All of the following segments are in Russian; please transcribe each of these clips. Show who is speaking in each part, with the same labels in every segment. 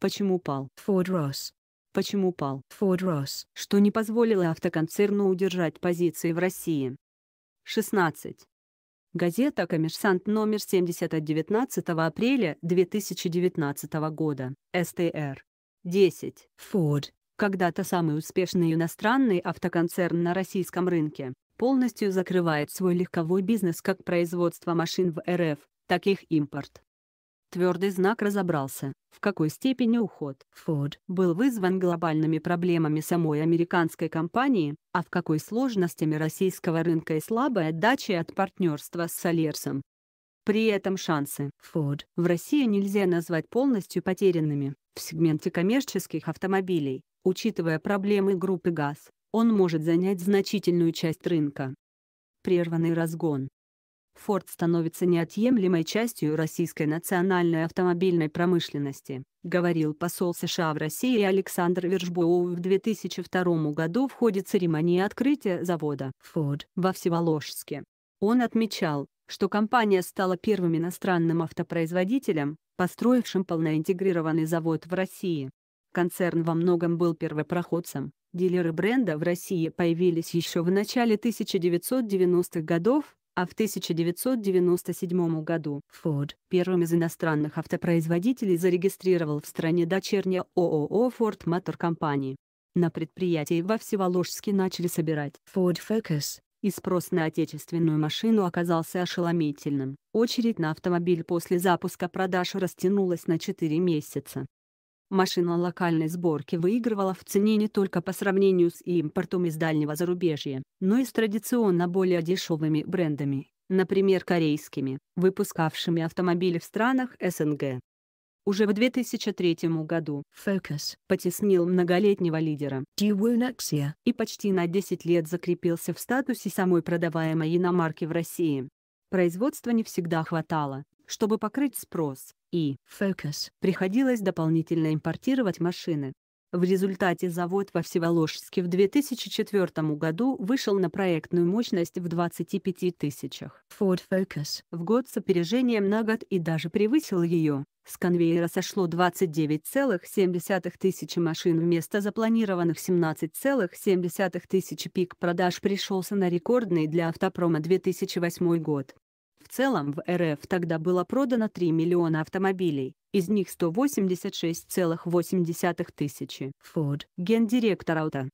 Speaker 1: Почему пал? Ford Ross. Почему пал? Ford Ross. Что не позволило автоконцерну удержать позиции в России. 16. Газета «Коммерсант» номер 70 от 19 апреля 2019 года. СТР. 10. Ford. Когда-то самый успешный иностранный автоконцерн на российском рынке полностью закрывает свой легковой бизнес как производство машин в РФ, так и их импорт. Твердый знак разобрался, в какой степени уход Ford был вызван глобальными проблемами самой американской компании, а в какой сложностями российского рынка и слабой отдачи от партнерства с Солерсом. При этом шансы Ford в России нельзя назвать полностью потерянными. В сегменте коммерческих автомобилей, учитывая проблемы группы ГАЗ, он может занять значительную часть рынка. Прерванный разгон Форд становится неотъемлемой частью российской национальной автомобильной промышленности, говорил посол США в России Александр Вершбоу в 2002 году в ходе церемонии открытия завода Ford во Всеволожске. Он отмечал, что компания стала первым иностранным автопроизводителем, построившим полноинтегрированный завод в России. Концерн во многом был первопроходцем. Дилеры бренда в России появились еще в начале 1990-х годов, а в 1997 году Ford первым из иностранных автопроизводителей зарегистрировал в стране дочернее ООО Ford Motor Company. На предприятии во Всеволожске начали собирать Ford Focus, и спрос на отечественную машину оказался ошеломительным. Очередь на автомобиль после запуска продаж растянулась на 4 месяца. Машина локальной сборки выигрывала в цене не только по сравнению с импортом из дальнего зарубежья, но и с традиционно более дешевыми брендами, например корейскими, выпускавшими автомобили в странах СНГ. Уже в 2003 году Focus потеснил многолетнего лидера Diwunaxia и почти на 10 лет закрепился в статусе самой продаваемой иномарки в России. Производства не всегда хватало, чтобы покрыть спрос и «фокус», приходилось дополнительно импортировать машины. В результате завод во Всеволожске в 2004 году вышел на проектную мощность в 25 тысячах. Ford Focus в год с опережением на год и даже превысил ее. С конвейера сошло 29,7 тысячи машин вместо запланированных 17,7 тысячи пик продаж пришелся на рекордный для автопрома 2008 год. В целом в РФ тогда было продано 3 миллиона автомобилей, из них 186,8 тысячи. Ford. Гендиректор Auto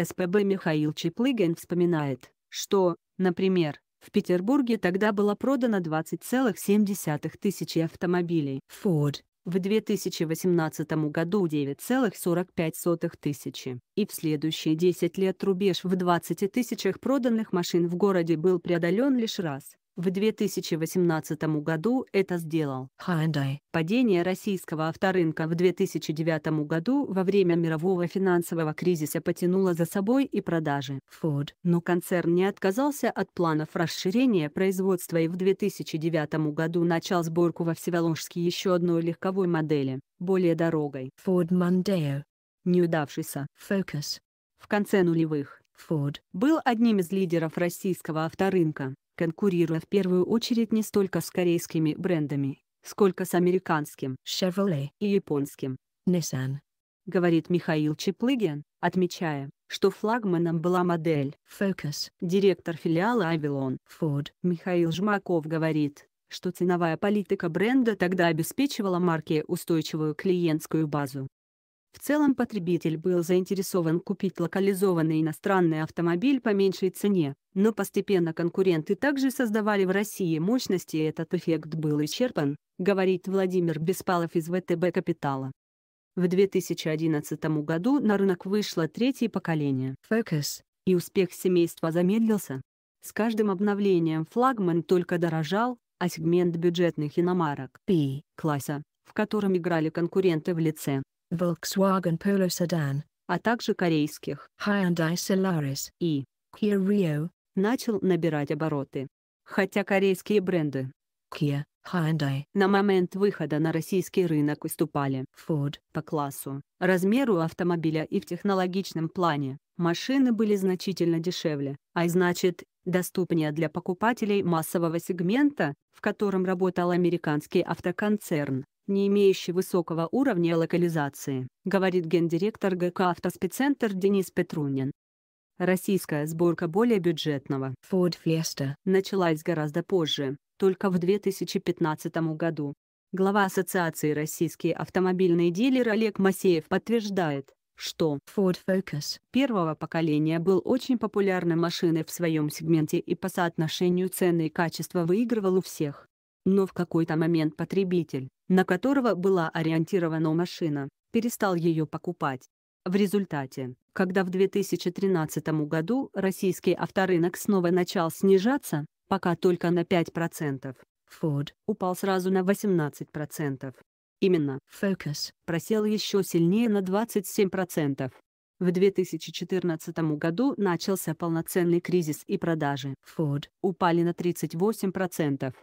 Speaker 1: СПБ Михаил Чеплыгин вспоминает, что, например, в Петербурге тогда было продано 20,7 тысячи автомобилей. Ford. В 2018 году 9,45 тысячи. И в следующие 10 лет рубеж в 20 тысячах проданных машин в городе был преодолен лишь раз. В 2018 году это сделал Hyundai. Падение российского авторынка в 2009 году во время мирового финансового кризиса потянуло за собой и продажи Ford. Но концерн не отказался от планов расширения производства и в 2009 году начал сборку во Всеволожске еще одной легковой модели, более дорогой Ford Mondeo. Неудавшийся Focus в конце нулевых Ford был одним из лидеров российского авторынка конкурируя в первую очередь не столько с корейскими брендами, сколько с американским Chevrolet и японским Nissan, говорит Михаил Чеплыгин, отмечая, что флагманом была модель Focus. Директор филиала Avalon Ford Михаил Жмаков говорит, что ценовая политика бренда тогда обеспечивала марке устойчивую клиентскую базу. В целом потребитель был заинтересован купить локализованный иностранный автомобиль по меньшей цене, но постепенно конкуренты также создавали в России мощности, и этот эффект был исчерпан, говорит Владимир Беспалов из ВТБ «Капитала». В 2011 году на рынок вышло третье поколение Focus, и успех семейства замедлился. С каждым обновлением флагман только дорожал, а сегмент бюджетных иномарок P-класса, в котором играли конкуренты в лице Volkswagen Polo Sedan, а также корейских Hyundai Solaris и Kia Rio, начал набирать обороты. Хотя корейские бренды Kia, Hyundai на момент выхода на российский рынок уступали Ford по классу, размеру автомобиля и в технологичном плане. Машины были значительно дешевле, а значит, доступнее для покупателей массового сегмента, в котором работал американский автоконцерн не имеющий высокого уровня локализации, говорит гендиректор ГК «Автоспеццентр» Денис Петрунин. Российская сборка более бюджетного Ford Fiesta началась гораздо позже, только в 2015 году. Глава Ассоциации «Российские автомобильные дилеры» Олег Масеев подтверждает, что Ford Focus первого поколения был очень популярной машиной в своем сегменте и по соотношению цены и качества выигрывал у всех. Но в какой-то момент потребитель, на которого была ориентирована машина, перестал ее покупать. В результате, когда в 2013 году российский авторынок снова начал снижаться, пока только на 5%, Ford упал сразу на 18%. Именно Focus просел еще сильнее на 27%. В 2014 году начался полноценный кризис и продажи Ford упали на 38%.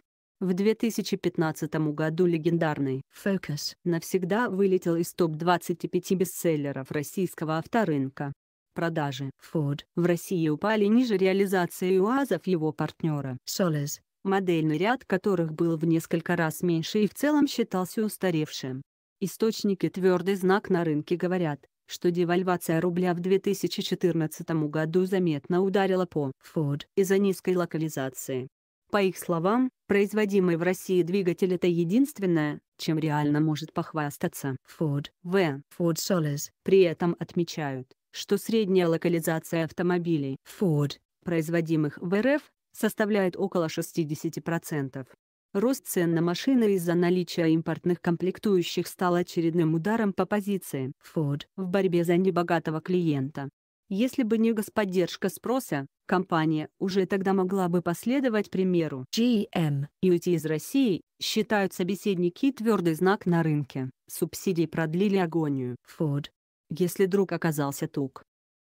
Speaker 1: В 2015 году легендарный «Focus» навсегда вылетел из топ-25 бестселлеров российского авторынка. Продажи Ford в России упали ниже реализации УАЗов его партнера Solis, модельный ряд которых был в несколько раз меньше и в целом считался устаревшим. Источники твердый знак на рынке говорят, что девальвация рубля в 2014 году заметно ударила по Ford из-за низкой локализации. По их словам, производимый в России двигатель – это единственное, чем реально может похвастаться Ford V. Ford Solis. При этом отмечают, что средняя локализация автомобилей Ford, производимых в РФ, составляет около 60%. Рост цен на машины из-за наличия импортных комплектующих стал очередным ударом по позиции Ford в борьбе за небогатого клиента. Если бы не господдержка спроса, компания уже тогда могла бы последовать примеру GM и уйти из России, считают собеседники твердый знак на рынке. Субсидии продлили агонию. Ford. Если друг оказался тук.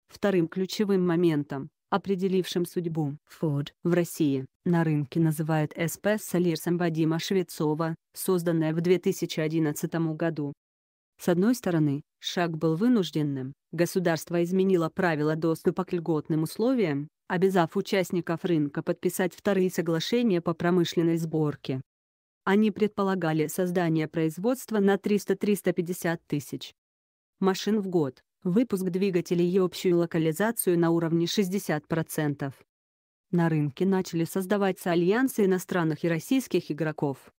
Speaker 1: Вторым ключевым моментом, определившим судьбу Ford в России, на рынке называют СП с Вадима Швецова, созданное в 2011 году с одной стороны, шаг был вынужденным. Государство изменило правила доступа к льготным условиям, обязав участников рынка подписать вторые соглашения по промышленной сборке. Они предполагали создание производства на 300-350 тысяч машин в год, выпуск двигателей и общую локализацию на уровне 60%. На рынке начали создаваться альянсы иностранных и российских игроков.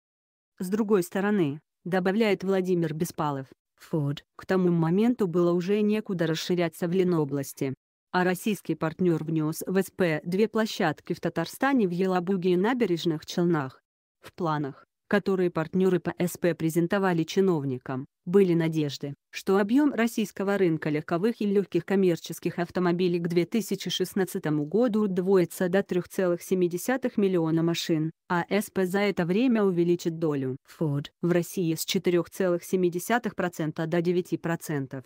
Speaker 1: С другой стороны, добавляет Владимир Беспалов, Форд. К тому моменту было уже некуда расширяться в Ленобласти. А российский партнер внес в СП две площадки в Татарстане в Елабуге и набережных Челнах. В планах которые партнеры по СП презентовали чиновникам, были надежды, что объем российского рынка легковых и легких коммерческих автомобилей к 2016 году удвоится до 3,7 миллиона машин, а СП за это время увеличит долю Ford в России с 4,7% до 9%.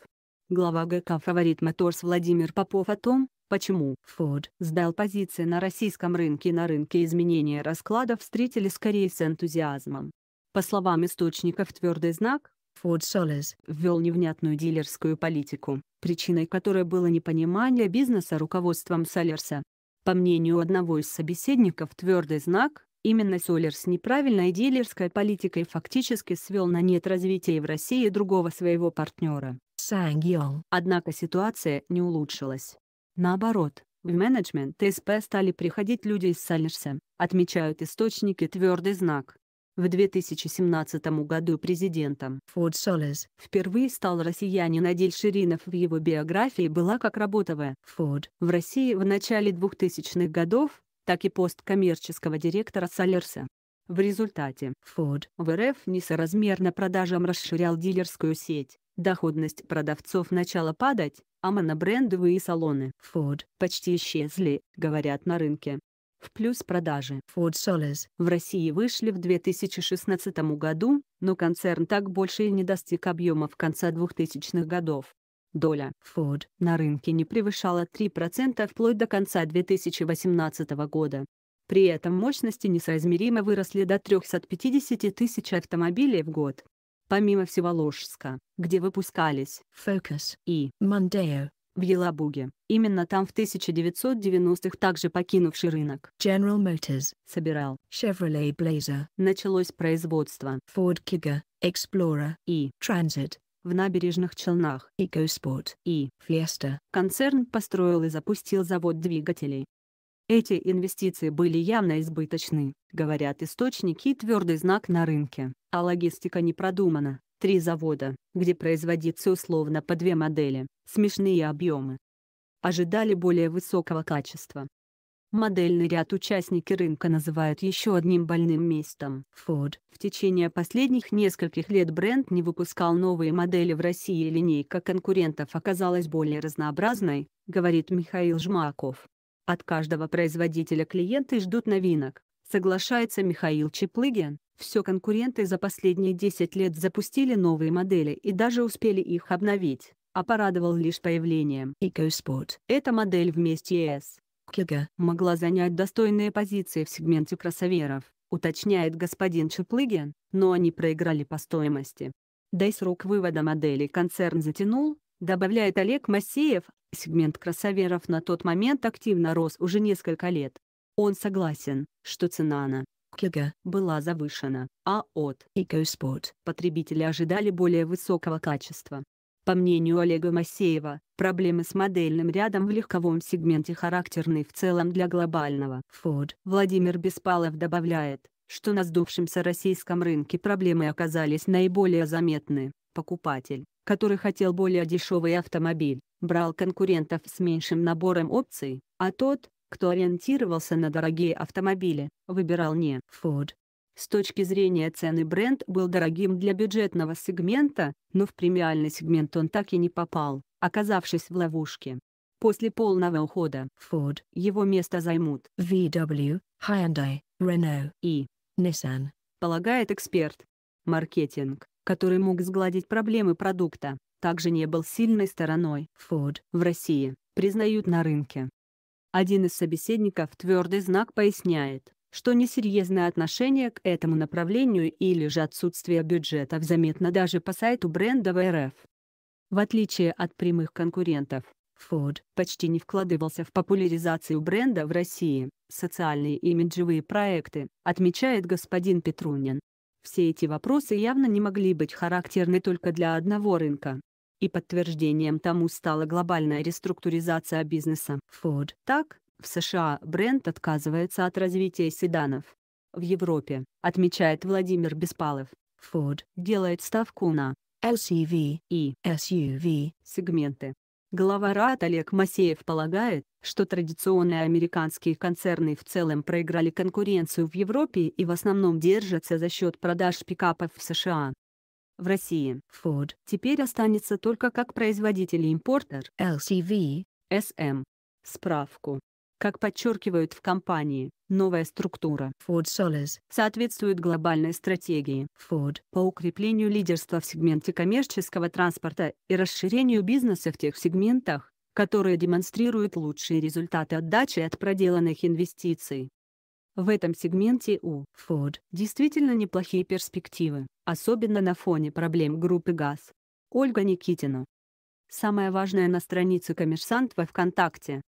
Speaker 1: Глава ГК «Фаворит Моторс» Владимир Попов о том, Почему Ford сдал позиции на российском рынке на рынке изменения расклада встретили скорее с энтузиазмом. По словам источников «Твердый знак», Ford Солес ввел невнятную дилерскую политику, причиной которой было непонимание бизнеса руководством Солерса. По мнению одного из собеседников «Твердый знак», именно Солерс неправильной дилерской политикой фактически свел на нет развития в России другого своего партнера. Однако ситуация не улучшилась. Наоборот, в менеджмент ТСП стали приходить люди из Салерса, отмечают источники «Твердый знак». В 2017 году президентом Форд Солес впервые стал россиянин Адиль Ширинов. В его биографии была как работа работовая Фуд в России в начале 2000-х годов, так и пост коммерческого директора Солерса. В результате Фуд в РФ несоразмерно продажам расширял дилерскую сеть, Доходность продавцов начала падать, а монобрендовые салоны Ford почти исчезли, говорят на рынке. В плюс продажи Ford Solis в России вышли в 2016 году, но концерн так больше и не достиг объемов конца 2000-х годов. Доля Ford на рынке не превышала 3% вплоть до конца 2018 года. При этом мощности несоизмеримо выросли до 350 тысяч автомобилей в год помимо Всеволожска, где выпускались «Фокус» и «Мондео» в Елабуге. Именно там в 1990-х также покинувший рынок General Motors собирал Chevrolet Blazer. Началось производство Ford Kiga, Explorer и Transit в набережных Челнах, EcoSport и Fiesta. Концерн построил и запустил завод двигателей эти инвестиции были явно избыточны, говорят источники и твердый знак на рынке, а логистика не продумана. Три завода, где производится условно по две модели, смешные объемы. Ожидали более высокого качества. Модельный ряд участники рынка называют еще одним больным местом. Ford. В течение последних нескольких лет бренд не выпускал новые модели в России линейка конкурентов оказалась более разнообразной, говорит Михаил Жмаков. От каждого производителя клиенты ждут новинок. Соглашается Михаил Чеплыгин. Все конкуренты за последние 10 лет запустили новые модели и даже успели их обновить, а порадовал лишь появлением EcoSport. Эта модель вместе с Клига могла занять достойные позиции в сегменте кроссоверов, уточняет господин Чеплыгин, но они проиграли по стоимости. Да и срок вывода модели концерн затянул, добавляет Олег Масеев, Сегмент кроссоверов на тот момент активно рос уже несколько лет. Он согласен, что цена на Кега была завышена, а от EcoSport потребители ожидали более высокого качества. По мнению Олега Масеева, проблемы с модельным рядом в легковом сегменте характерны в целом для глобального Ford. Владимир Беспалов добавляет, что на сдувшемся российском рынке проблемы оказались наиболее заметны. Покупатель, который хотел более дешевый автомобиль, брал конкурентов с меньшим набором опций, а тот, кто ориентировался на дорогие автомобили, выбирал не Ford. С точки зрения цены бренд был дорогим для бюджетного сегмента, но в премиальный сегмент он так и не попал, оказавшись в ловушке. После полного ухода Ford его место займут VW, Hyundai, Renault и Nissan, полагает эксперт. Маркетинг который мог сгладить проблемы продукта, также не был сильной стороной Ford в России, признают на рынке. Один из собеседников твердый знак поясняет, что несерьезное отношение к этому направлению или же отсутствие бюджетов заметно даже по сайту бренда ВРФ. В отличие от прямых конкурентов, Ford почти не вкладывался в популяризацию бренда в России, социальные и имиджевые проекты, отмечает господин Петрунин. Все эти вопросы явно не могли быть характерны только для одного рынка. И подтверждением тому стала глобальная реструктуризация бизнеса. Ford. Так, в США бренд отказывается от развития седанов. В Европе, отмечает Владимир Беспалов, Ford делает ставку на LCV и SUV сегменты. Глава РАД Олег Масеев полагает, что традиционные американские концерны в целом проиграли конкуренцию в Европе и в основном держатся за счет продаж пикапов в США. В России Ford теперь останется только как производитель и импортер LCV SM. Справку как подчеркивают в компании, новая структура Ford Solis соответствует глобальной стратегии Ford по укреплению лидерства в сегменте коммерческого транспорта и расширению бизнеса в тех сегментах, которые демонстрируют лучшие результаты отдачи от проделанных инвестиций. В этом сегменте у Ford действительно неплохие перспективы, особенно на фоне проблем группы ГАЗ. Ольга Никитина. Самое важное на странице «Коммерсант» во ВКонтакте.